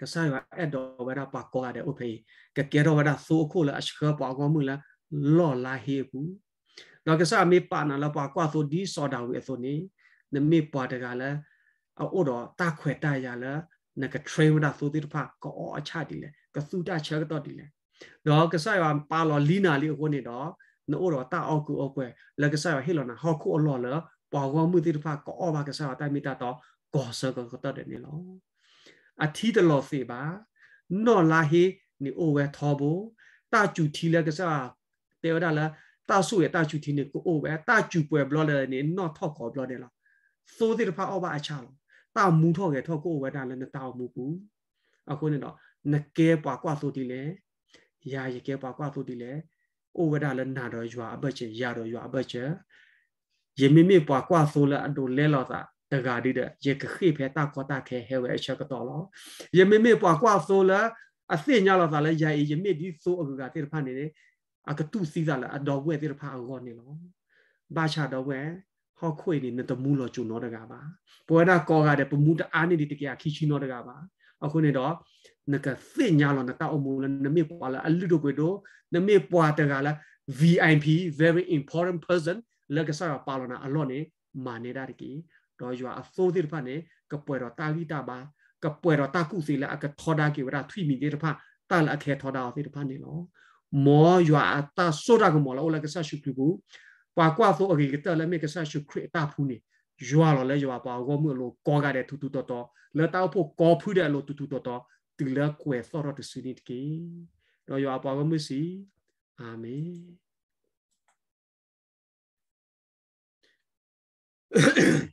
ကဆာယောအဲ့တော့ဝရပါကောရတဲ့ဥဖေကကဲတော့ဝရဆိုအခုလားအရှခပါကောမှုလားလောလာဟေဘူးတော့ကဆာမေပါနာလပါကွာဆိုဒီစော်တာဝေဆိုနေနမေပါတကလည်းအော်တော့တာခွဲတာရလာနကထရေဝဒသုတိတဖကောအချတိလေကသုတချေကတော့တိလေတော့ကဆာရပါလောလီနာလေးကိုနေတော့နို့တော့တာအောက်ကူအောက်ွယ်လကဆာရဟေလောနာဟောက်ခုအလောလောပေါ်ကောမှုတိတဖကောဘာကဆာရတိုင်မီတာတော့ကောဆကတော့တယ်နေလောအထီးတလောစေပါနော်လာဟေနီအိုဝဲသောဘူတာကျူထီလကဆာတေဝဒါလာတာဆူရတာကျူထီနေကိုအိုဝဲတာကျူပွဲဘလော်လေနေနော်ထောက်ကောဘလော်နေလောသိုးတိတဖအောက်ပါအချလောတောက်မူထော့ကဲထော့ကိုဝဲတာလည်းတောက်မူပူအခုနေတော့နကဲပွားကွာဆိုတီလေရာရကဲပွားကွာဆိုတီလေအိုဝဲတာလည်းနာတော့ရွာအပတ်ချေရာတော့ရွာအပတ်ချေယမင်းမေပွားကွာဆိုလည်းအတူလဲလောသာတကာဒီတဲ့ရကခိဖဲတာခေါ်တာခဲဟဲဝဲအချက်ကတော့လောယမင်းမေပွားကွာဆိုလည်းအစ်စ်ညလောသာလည်းရာရမင်းဒီဆိုအကူကတေဖာနေတယ်အကတုစီးစားလည်းအတော်ဝဲတေဖာအကောနေလောဘာချတော့ဝဲဟောခွေနေနတမှုလောကျုံတော့တကပါဘဝနာကောကတဲ့ပမှုတအားနေဒီတကခီချီတော့တကပါအခုနေတော့နကသိညာလောနကအမှုလနမေပွာလာအလူတို့ကိုတော့နမေပွာတကလာ VIP very important person လကဆာပါလနာအလောနေမာနေတာတကီတော့ယူအသိုးတိဖတ်နေကပွဲတော့တာဂီတာပါကပွဲတော့တာကုစီလာအကထောဒါကေဝရထွီမီတေတဖတ်တာလအခဲထောဒါအသေးတဖတ်နေလောမောယူအတာဆိုတာကမောလာအိုလကဆာရှုကူပွာကွာဆိုအကြီးကတလည်းမကဆာရှုခရစ်တာဖူးနေရွာလော်လဲရွာပါကောမှုလို့ကောကတဲ့ထူထူတော်တော်လဲတောက်ဖို့ကောဖူးတဲ့လို့ထူထူတော်တော်တူလဲကွယ်ဆော်ရတစီနိတကေတော့ရွာပါကောမှုစီအာမင်